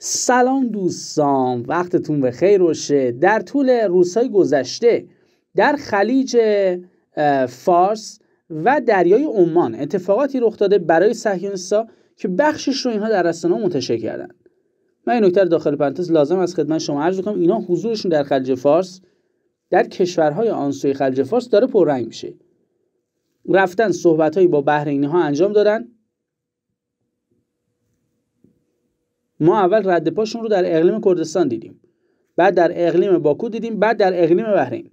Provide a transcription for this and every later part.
سلام دوستان وقتتون به خیر باشه در طول روزهای گذشته در خلیج فارس و دریای عمان اتفاقاتی رخ داده برای صهیونیستها که بخشش رو اینها در رسانه منتشر کردن من این نکته داخل پرانتز لازم از خدمت شما عرض کنم اینا حضورشون در خلیج فارس در کشورهای آنسوی خلیج فارس داره پررنگ میشه رفتن صحبتهایی با بحرینی ها انجام دادن ما اول رد پاشون رو در اقلیم کردستان دیدیم بعد در اقلیم باکو دیدیم بعد در اقلیم بحرین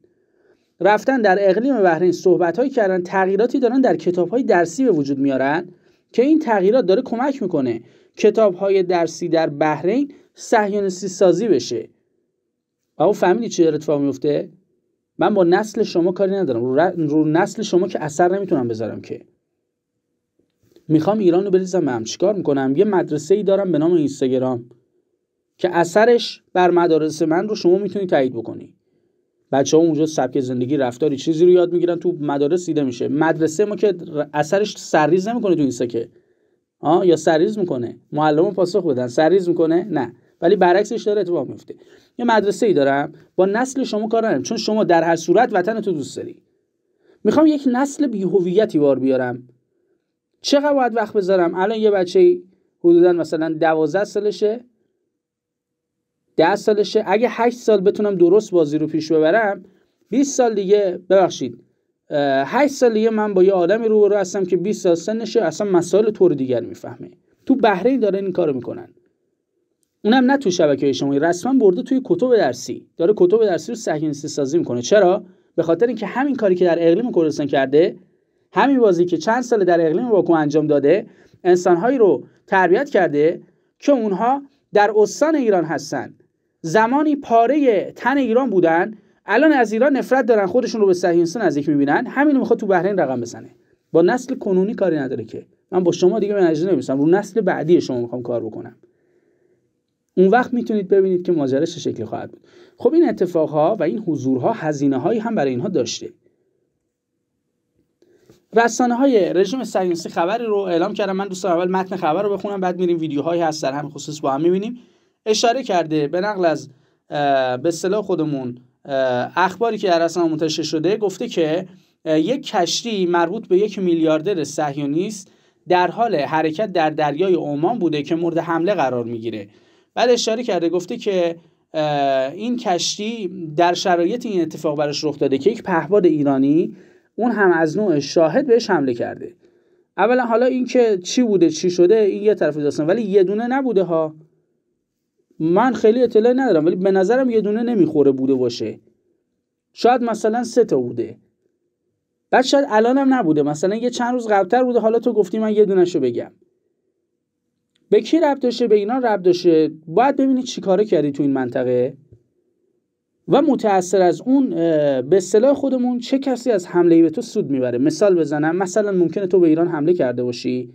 رفتن در اقلیم بحرین صحبت هایی کردن تغییراتی دارن در کتاب های درسی به وجود میارن که این تغییرات داره کمک میکنه کتاب های درسی در بحرین صهیونیستی سازی بشه او فهمیدی چه اتفاق میفته من با نسل شما کاری ندارم رو, نسل شما که اثر نمیتونم بذارم که میخوام ایران رو بریزم هم چیکار میکنم یه مدرسه ای دارم به نام اینستاگرام که اثرش بر مدارس من رو شما میتونی تایید بکنی بچه ها اونجا سبک زندگی رفتاری چیزی رو یاد میگیرن تو مدارس دیده میشه مدرسه ما که اثرش سرریز نمیکنه تو اینستا که آه یا سرریز میکنه معلم پاسخ بدن سرریز میکنه نه ولی برعکسش داره اتفاق میفته یه مدرسه ای دارم با نسل شما کار ندارم چون شما در هر صورت وطن تو دوست داری میخوام یک نسل بیهویتی بار بیارم چقدر باید وقت بذارم الان یه بچه حدودا مثلا 12 سالشه ده سالشه اگه هشت سال بتونم درست بازی رو پیش ببرم 20 سال دیگه ببخشید هشت سال دیگه من با یه آدمی رو رو هستم که 20 سال سنشه اصلا مسائل طور دیگر میفهمه تو بحرین دارن این کارو میکنن اونم نه تو شبکه شما رسما برده توی کتب درسی داره کتب درسی رو صحیح سازی میکنه چرا به خاطر اینکه همین کاری که در اقلیم کردستان کرده همین بازی که چند سال در اقلیم واکو انجام داده انسانهایی رو تربیت کرده که اونها در استان ایران هستن زمانی پاره تن ایران بودن الان از ایران نفرت دارن خودشون رو به از نزدیک میبینن همین میخواد تو بحرین رقم بزنه با نسل کنونی کاری نداره که من با شما دیگه به نجده نمیسم رو نسل بعدی شما میخوام کار بکنم اون وقت میتونید ببینید که ماجرا چه شکلی خواهد بود خب این اتفاقها و این حضورها هزینه هایی هم برای اینها داشته رسانه های رژیم صهیونیستی خبری رو اعلام کردم. من دوستان اول متن خبر رو بخونم بعد میریم ویدیوهایی هست در همین خصوص با هم میبینیم اشاره کرده به نقل از به صلاح خودمون اخباری که در رسانه منتشر شده گفته که یک کشتی مربوط به یک میلیاردر صهیونیست در حال حرکت در دریای عمان بوده که مورد حمله قرار میگیره بعد اشاره کرده گفته که این کشتی در شرایط این اتفاق براش رخ داده که یک پهباد ایرانی اون هم از نوع شاهد بهش حمله کرده اولا حالا اینکه چی بوده چی شده این یه طرف داستان ولی یه دونه نبوده ها من خیلی اطلاع ندارم ولی به نظرم یه دونه نمیخوره بوده باشه شاید مثلا سه تا بوده بعد شاید الانم نبوده مثلا یه چند روز قبلتر بوده حالا تو گفتی من یه دونهشو بگم به کی رب داشته به اینا رب داشته باید ببینی چی کاره کردی تو این منطقه و متاثر از اون به اصطلاح خودمون چه کسی از حمله به تو سود میبره مثال بزنم مثلا ممکنه تو به ایران حمله کرده باشی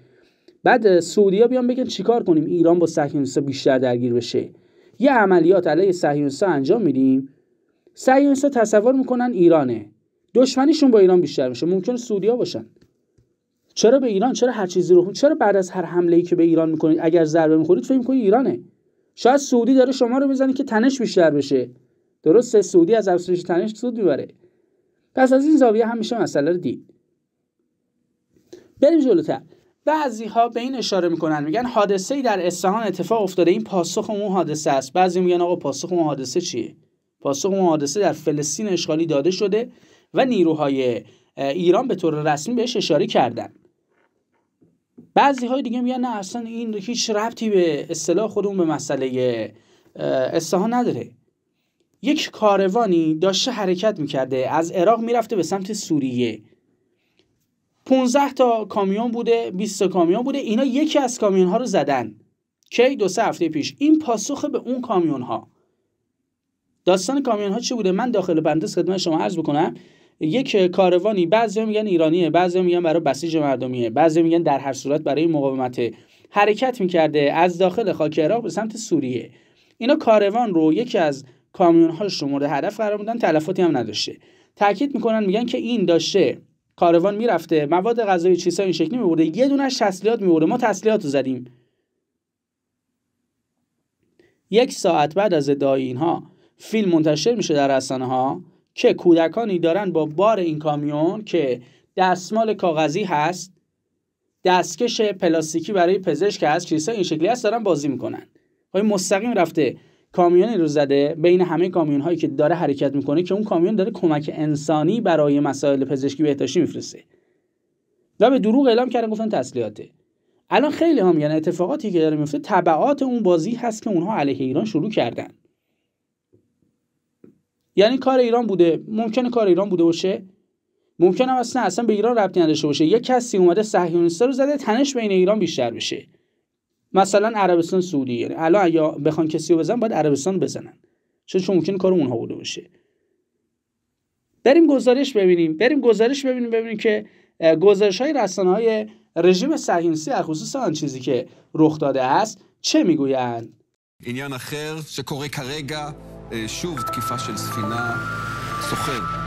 بعد سعودیا بیان بگن چیکار کنیم ایران با صهیونیست‌ها بیشتر درگیر بشه یه عملیات علیه صهیونیست‌ها انجام میدیم صهیونیست‌ها تصور میکنن ایرانه دشمنیشون با ایران بیشتر میشه ممکن سعودیا باشن چرا به ایران چرا هر چیزی رو چرا بعد از هر حمله ای که به ایران میکنید اگر ضربه میخورید فکر میکنید ایرانه شاید سعودی داره شما رو بزنه که تنش بیشتر بشه درسته سعودی از افزایش تنش سود میبره پس از این زاویه همیشه مسئله رو دید بریم جلوتر بعضی ها به این اشاره میکنن میگن حادثه ای در اصفهان اتفاق افتاده این پاسخ اون حادثه است بعضی میگن آقا پاسخ اون حادثه چیه پاسخ اون حادثه در فلسطین اشغالی داده شده و نیروهای ایران به طور رسمی بهش اشاره کردن بعضی های دیگه میگن نه اصلا این هیچ ربطی به اصطلاح خودمون به مسئله اصفهان نداره یک کاروانی داشته حرکت میکرده از عراق میرفته به سمت سوریه 15 تا کامیون بوده 20 تا کامیون بوده اینا یکی از کامیون ها رو زدن کی دو سه هفته پیش این پاسخ به اون کامیون ها داستان کامیون ها چی بوده من داخل بندس خدمت شما عرض بکنم یک کاروانی بعضی میگن ایرانیه بعضی میگن برای بسیج مردمیه بعضی میگن در هر صورت برای مقاومت حرکت میکرده از داخل خاک عراق به سمت سوریه اینا کاروان رو یکی از کامیون رو مورد هدف قرار بودن تلفاتی هم نداشته تاکید میکنن میگن که این داشته کاروان میرفته مواد غذایی چیزا این شکلی میبرده یه دونش تسلیحات میبرده ما تسلیحات رو زدیم یک ساعت بعد از ادعای اینها فیلم منتشر میشه در رسانه ها که کودکانی دارن با بار این کامیون که دستمال کاغذی هست دستکش پلاستیکی برای پزشک هست چیزا این شکلی هست دارن بازی میکنن های خب مستقیم رفته کامیونی رو زده بین همه کامیون هایی که داره حرکت میکنه که اون کامیون داره کمک انسانی برای مسائل پزشکی بهداشتی میفرسته و به دروغ اعلام کردن گفتن تسلیحاته الان خیلی هم یعنی اتفاقاتی که داره میفته تبعات اون بازی هست که اونها علیه ایران شروع کردن یعنی کار ایران بوده ممکنه کار ایران بوده باشه ممکنه اصلا اصلا به ایران ربطی نداشته باشه یه کسی اومده صهیونیستا رو زده تنش بین ایران بیشتر بشه مثلا عربستان سعودی یعنی الان اگه بخوان کسی رو بزن باید عربستان بزنن چون چون ممکن کار اونها بوده باشه بریم گزارش ببینیم بریم گزارش ببینیم ببینیم که گزارش های رسانه های رژیم صهیونیستی در خصوص آن چیزی که رخ داده است چه میگویند עניין אחר שקורה כרגע, שוב תקיפה شل ספינה סוחר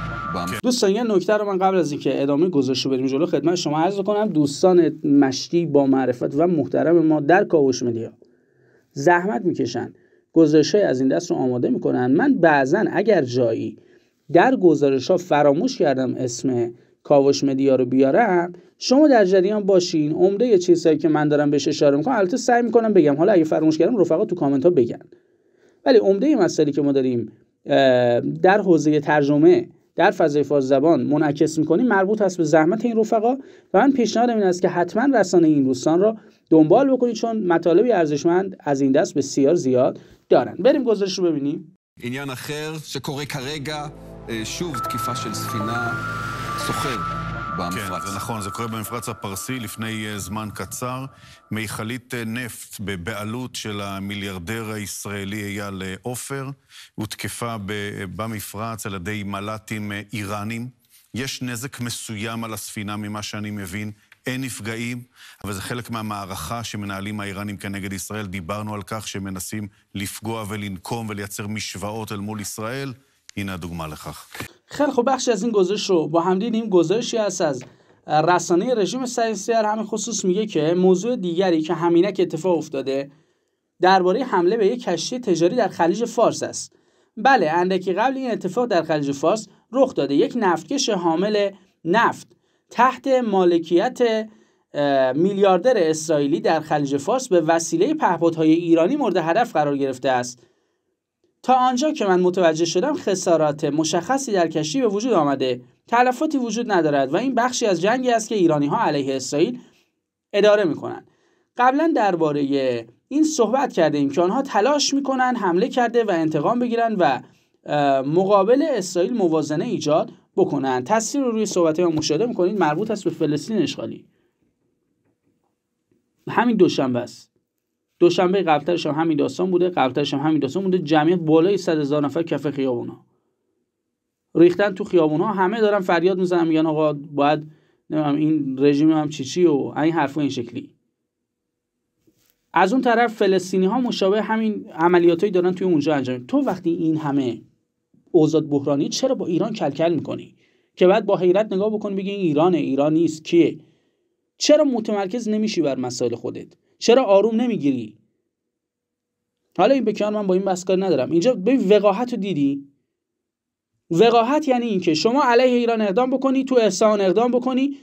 دوستان یه نکته رو من قبل از اینکه ادامه رو بریم جلو خدمت شما عرض کنم دوستان مشتی با معرفت و محترم ما در کاوش مدیا زحمت میکشن گزارش های از این دست رو آماده میکنن من بعضا اگر جایی در گزارش ها فراموش کردم اسم کاوش مدیا رو بیارم شما در جریان باشین عمده یه چیزهایی که من دارم بهش اشاره میکنم البته سعی میکنم بگم حالا اگه فراموش کردم رفقا تو کامنت ها بگن ولی عمده مسئله که ما داریم در حوزه ترجمه در فضای فاز زبان منعکس میکنیم مربوط هست به زحمت این رفقا و من پیشنهاد این است که حتما رسانه این دوستان را دنبال بکنید چون مطالبی ارزشمند از این دست بسیار زیاد دارن بریم گزارش رو ببینیم یان اخر شکوری کرگه شوفت که של ספינה במפרץ. כן, זה נכון, זה קורה במפרץ הפרסי לפני אה, זמן קצר. מיכלית אה, נפט בבעלות של המיליארדר הישראלי אייל אה, עופר, הותקפה במפרץ על ידי מל"טים איראנים. יש נזק מסוים על הספינה ממה שאני מבין. אין נפגעים, אבל זה חלק מהמערכה שמנהלים האיראנים כנגד ישראל. דיברנו על כך שהם מנסים לפגוע ולנקום ולייצר משוואות אל מול ישראל. این دوگمال خیلی خوب بخشی از این گزارش رو با هم دیدیم گزارشی هست از رسانه رژیم در همین خصوص میگه که موضوع دیگری که همینک اتفاق افتاده درباره حمله به یک کشتی تجاری در خلیج فارس است بله اندکی قبل این اتفاق در خلیج فارس رخ داده یک نفتکش حامل نفت تحت مالکیت میلیاردر اسرائیلی در خلیج فارس به وسیله پهپادهای ایرانی مورد هدف قرار گرفته است تا آنجا که من متوجه شدم خسارات مشخصی در کشتی به وجود آمده تلفاتی وجود ندارد و این بخشی از جنگی است که ایرانی ها علیه اسرائیل اداره می کنند قبلا درباره این صحبت کرده ایم که آنها تلاش کنند حمله کرده و انتقام بگیرند و مقابل اسرائیل موازنه ایجاد بکنند. تاثیر رو روی صحبت ما مشاهده میکنید مربوط است به فلسطین اشغالی همین دوشنبه است دوشنبه قبلترش هم همین داستان بوده قبلترش هم همین داستان بوده جمعیت بالای 100 هزار نفر کف خیابونا ریختن تو خیابونا همه دارن فریاد میزنن میگن آقا باید نمیدونم این رژیم هم چی چی و این حرفو این شکلی از اون طرف فلسطینی ها مشابه همین عملیاتایی دارن توی اونجا انجام تو وقتی این همه اوزاد بحرانی چرا با ایران کلکل میکنی که بعد با حیرت نگاه بکن بگی این ایرانه ایران نیست کیه چرا متمرکز نمیشی بر مسائل خودت چرا آروم نمیگیری حالا این بکنار من با این بحث ندارم اینجا ببین وقاحت رو دیدی وقاحت یعنی اینکه شما علیه ایران اقدام بکنی تو احسان اقدام بکنی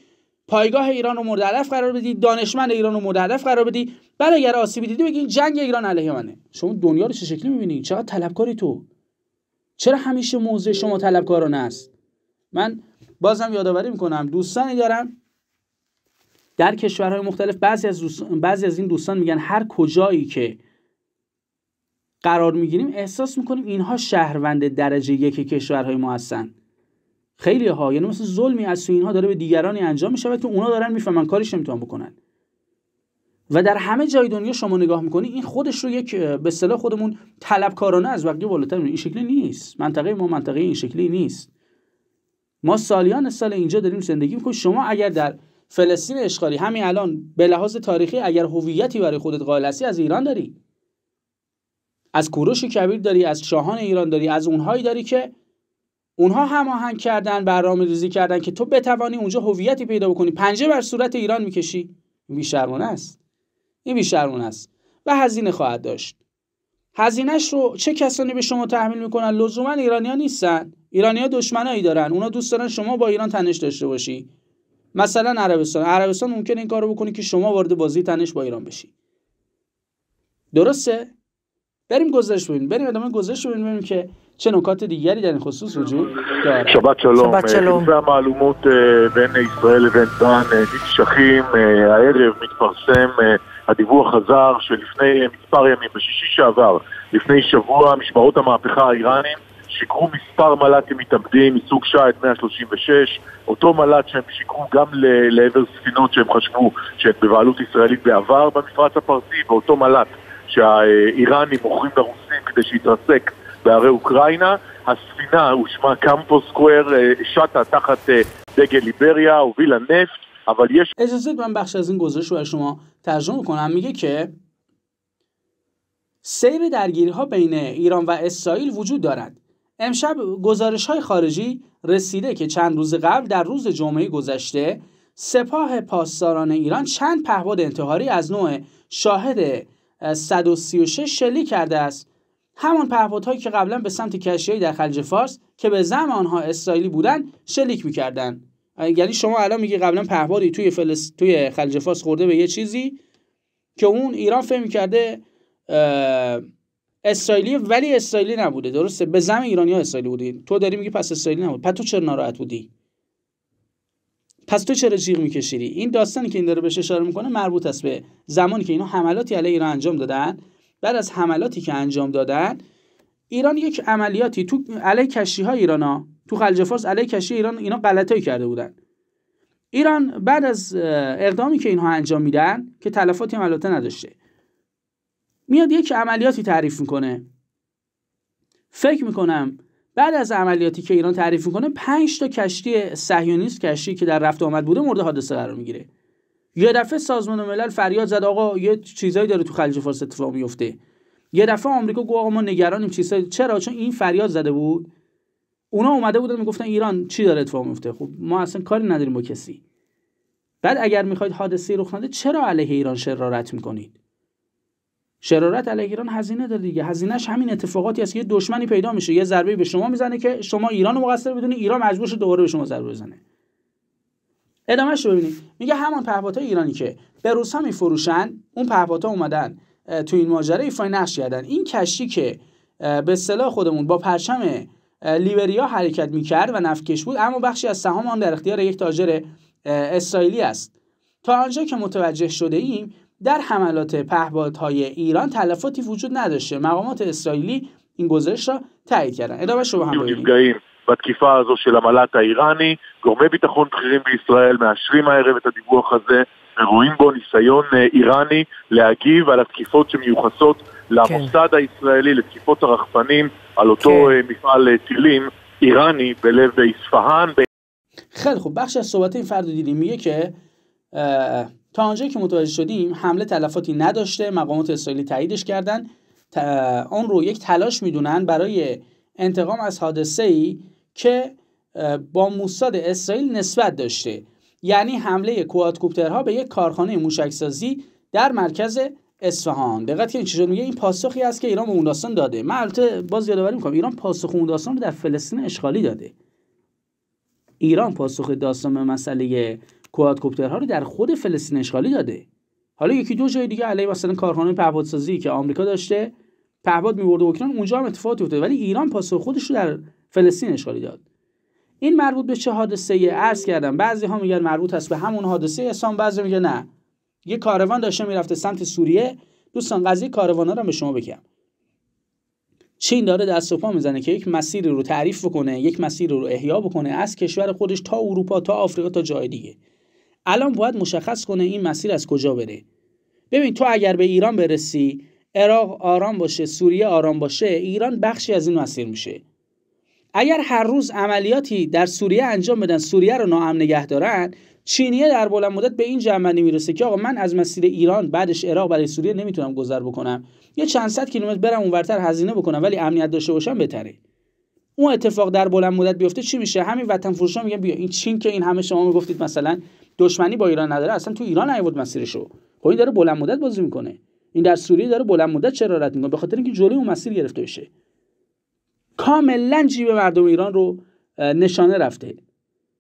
پایگاه ایران رو مورد هدف قرار بدی دانشمند ایران رو مورد هدف قرار بدی بعد اگر آسیبی دیدی بگی جنگ ایران علیه منه شما دنیا رو چه شکلی میبینی چقدر طلبکاری تو چرا همیشه موضع شما طلبکارانه است من بازم یادآوری میکنم دوستانی دارم در کشورهای مختلف بعضی از, بعضی از این دوستان میگن هر کجایی که قرار میگیریم احساس میکنیم اینها شهروند درجه یک کشورهای ما هستن خیلی ها یعنی مثل ظلمی از سوی اینها داره به دیگرانی انجام میشه که اونا دارن میفهمن کارش نمیتون بکنن و در همه جای دنیا شما نگاه میکنی این خودش رو یک به صلاح خودمون طلبکارانه از وقتی بالاتر این شکلی نیست منطقه ما منطقه این شکلی نیست ما سالیان سال اینجا داریم زندگی میکنیم شما اگر در فلسطین اشغالی همین الان به لحاظ تاریخی اگر هویتی برای خودت قائل هستی از ایران داری از کوروش کبیر داری از شاهان ایران داری از اونهایی داری که اونها هماهنگ کردن برنامه کردن که تو بتوانی اونجا هویتی پیدا بکنی پنجه بر صورت ایران میکشی این است این است و هزینه خواهد داشت هزینهش رو چه کسانی به شما تحمیل میکنن لزوما ایرانیا نیستن ایرانیا دشمنایی دارن اونا دوست دارن شما با ایران تنش داشته باشی مثلا عربستان عربستان ممکن این کارو بکنه که شما وارد بازی تنش با ایران بشی درسته بریم گزارش ببینیم بریم ادامه گزارش ببینیم ببینیم که چه نکات دیگری در این خصوص وجود داره شبات شلوم לפי معلومات بین و و דן شخیم הערב מתפרסם הדיווח חזר שלפני מספר ימים, בשישי שעבר, לפני שבוע, משמרות המהפכה האיראנים שיקרו מספר מל"טים מתאבדים מסוג את 136, אותו מל"ט שהם שיקרו גם לעבר ספינות שהם חשבו שהן בבעלות ישראלית בעבר במפרץ הפרסי, ואותו מל"ט שהאיראנים מוכרים לרוסים כדי שיתרסק בערי אוקראינה. הספינה הושמה קמפו סקוואר, שטה תחת דגל ליבריה, הובילה נפט, אבל יש... اجازه من بخش از این گزارش رو برای شما ترجمه کنم میگه که سیر درگیری ها بین ایران و اسرائیل وجود دارد امشب گزارش های خارجی رسیده که چند روز قبل در روز جمعه گذشته سپاه پاسداران ایران چند پهباد انتحاری از نوع شاهد 136 شلیک کرده است همان پهپادهایی که قبلا به سمت کشتیهای در خلیج فارس که به زمان آنها اسرائیلی بودند شلیک میکردند یعنی شما الان میگی قبلا پهپادی توی فلس... توی خلیج فارس خورده به یه چیزی که اون ایران فهم کرده اسرائیلی ولی اسرائیلی نبوده درسته به زم ایرانی ها اسرائیلی بودی تو داری میگی پس اسرائیلی نبود پس تو چرا ناراحت بودی پس تو چرا جیغ میکشیدی این داستانی که این داره بهش اشاره میکنه مربوط است به زمانی که اینا حملاتی علیه ایران انجام دادن بعد از حملاتی که انجام دادن ایران یک عملیاتی تو علیه کشتی ها ایران ها تو خلیج فارس علیه کشتی ایران اینا غلطی کرده بودن ایران بعد از اقدامی که اینها انجام میدن که تلفاتی هم نداشته میاد یک عملیاتی تعریف میکنه فکر میکنم بعد از عملیاتی که ایران تعریف میکنه 5 تا کشتی صهیونیست کشتی که در رفت آمد بوده مورد حادثه قرار میگیره یه دفعه سازمان ملل فریاد زد آقا یه چیزایی داره تو خلیج فارس اتفاق میفته یه دفعه آمریکا گفت آقا ما نگرانیم چیزایی چرا چون این فریاد زده بود اونا اومده بودن میگفتن ایران چی داره اتفاق میفته خب ما اصلا کاری نداریم با کسی بعد اگر میخواید حادثه رخ نده چرا علیه ایران شرارت میکنید شرارت علیه ایران هزینه داره دیگه هزینهش همین اتفاقاتی است که یه دشمنی پیدا میشه یه ضربه به شما میزنه که شما ایران رو مقصر بدونی ایران مجبور شد دوباره به شما ضربه بزنه ادامهش رو ببینید میگه همان پهپادهای ایرانی که به روس میفروشن اون پهپادها اومدن تو این ماجرا ایفای نقش کردن این کشتی که به اصطلاح خودمون با پرچم لیبریا حرکت میکرد و نفکش بود اما بخشی از سهام آن در اختیار یک تاجر اسرائیلی است تا آنجا که متوجه شده ایم در حملات پهپادهای ایران تلفاتی وجود نداشته مقامات اسرائیلی این گزارش را تایید کردن ادامه شما هم ببینید בתקיפה הזו של המל"ט האיראני, גורמי ביטחון בכירים בישראל מאשרים הערב את הדיווח הזה ורואים בו ניסיון איראני להגיב על התקיפות שמיוחסות למוסד כן. הישראלי, לתקיפות הרחפנים, על אותו כן. מפעל טילים איראני בלב لب חלק, בבקשה, סובתים بخش از صحبت این تا آنجایی که متوجه شدیم حمله تلفاتی نداشته مقامات اسرائیلی تاییدش کردن اون رو یک تلاش میدونن برای انتقام از حادثه ای که با موساد اسرائیل نسبت داشته یعنی حمله کوادکوپترها به یک کارخانه موشکسازی در مرکز اصفهان دقت این چجوری میگه این پاسخی است که ایران به اون داستان داده من البته باز یادآوری میکنم ایران پاسخ اون داستان رو در فلسطین اشغالی داده ایران پاسخ داستان به مسئله کوادکوپترها رو در خود فلسطین اشغالی داده حالا یکی دو جای دیگه علیه مثلا کارخانه پهپادسازی که آمریکا داشته پهپاد میبرده اوکراین اونجا هم اتفاق افتاده ولی ایران پاسخ خودش رو در فلسطین اشغالی داد این مربوط به چه حادثه ای عرض کردم بعضی ها میگن مربوط است به همون حادثه اسام بعضی میگه نه یه کاروان داشته میرفته سمت سوریه دوستان قضیه کاروان رو به شما بگم چین داره دست و پا میزنه که یک مسیر رو تعریف بکنه یک مسیر رو احیا بکنه از کشور خودش تا اروپا تا آفریقا تا جای دیگه الان باید مشخص کنه این مسیر از کجا بره ببین تو اگر به ایران برسی عراق آرام باشه سوریه آرام باشه ایران بخشی از این مسیر میشه اگر هر روز عملیاتی در سوریه انجام بدن سوریه رو ناامن نگه دارن چینیه در بلند مدت به این جنبندی میرسه که آقا من از مسیر ایران بعدش عراق برای سوریه نمیتونم گذر بکنم یه چند صد کیلومتر برم اونورتر هزینه بکنم ولی امنیت داشته باشم بهتره اون اتفاق در بلند مدت بیفته چی میشه همین وطن فروشا میگن بیا این چین که این همه شما میگفتید مثلا دشمنی با ایران نداره اصلا تو ایران نیبود مسیرشو خب این داره بلند مدت بازی میکنه این در سوریه داره بلند مدت چرارت میکنه به خاطر اینکه جلوی اون مسیر گرفته بشه کاملا جیب مردم ایران رو نشانه رفته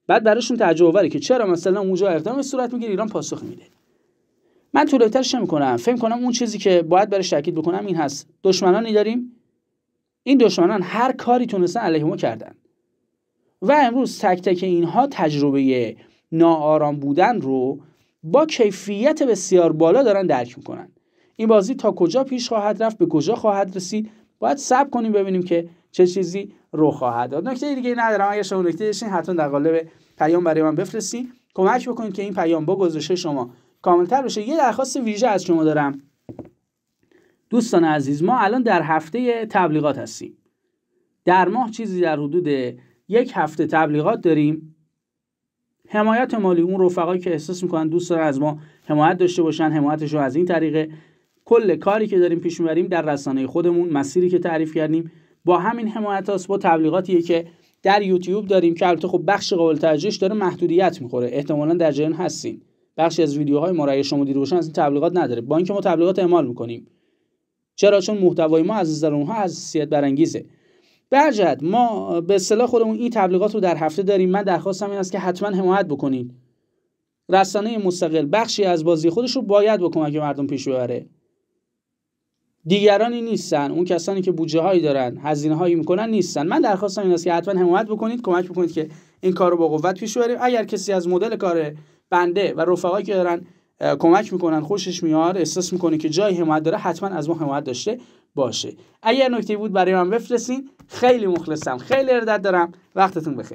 بعد براشون تعجب آوره که چرا مثلا اونجا اقدام صورت میگیره ایران پاسخ میده من طولایتر نمی کنم، فهم کنم اون چیزی که باید برش تاکید بکنم این هست دشمنانی داریم این دشمنان هر کاری تونستن علیه ما کردن و امروز تک تک اینها تجربه ناآرام بودن رو با کیفیت بسیار بالا دارن درک میکنن این بازی تا کجا پیش خواهد رفت به کجا خواهد رسید باید سب کنیم ببینیم که چه چیزی رو خواهد داد نکته دیگه ندارم اگر شما نکته داشتین حتما در قالب پیام برای من بفرستین کمک بکنید که این پیام با گزارش شما کاملتر بشه یه درخواست ویژه از شما دارم دوستان عزیز ما الان در هفته تبلیغات هستیم در ماه چیزی در حدود یک هفته تبلیغات داریم حمایت مالی اون رفقایی که احساس میکنن دوست دارن از ما حمایت داشته باشن حمایتش رو از این طریقه کل کاری که داریم پیش میبریم در رسانه خودمون مسیری که تعریف کردیم با همین حمایت هاست با تبلیغاتیه که در یوتیوب داریم که البته خب بخش قابل توجهش داره محدودیت میخوره احتمالا در جریان هستین بخشی از ویدیوهای ما را شما دیده باشن از این تبلیغات نداره با اینکه ما تبلیغات اعمال میکنیم چرا چون محتوای ما از نظر اونها حساسیت برانگیزه برجد ما به اصطلاح خودمون این تبلیغات رو در هفته داریم من درخواستم این است که حتما حمایت بکنید رسانه مستقل بخشی از بازی خودش رو باید بکنه که مردم پیش ببره دیگرانی نیستن اون کسانی که بودجه هایی دارن هزینه هایی میکنن نیستن من درخواستم این است که حتما حمایت بکنید کمک بکنید که این کار رو با قوت پیش ببریم اگر کسی از مدل کار بنده و رفقایی که دارن کمک میکنن خوشش میاد احساس میکنه که جای حمایت داره حتما از ما حمایت داشته باشه اگر نکته بود برای من بفرستین خیلی مخلصم خیلی ارادت دارم وقتتون بخیر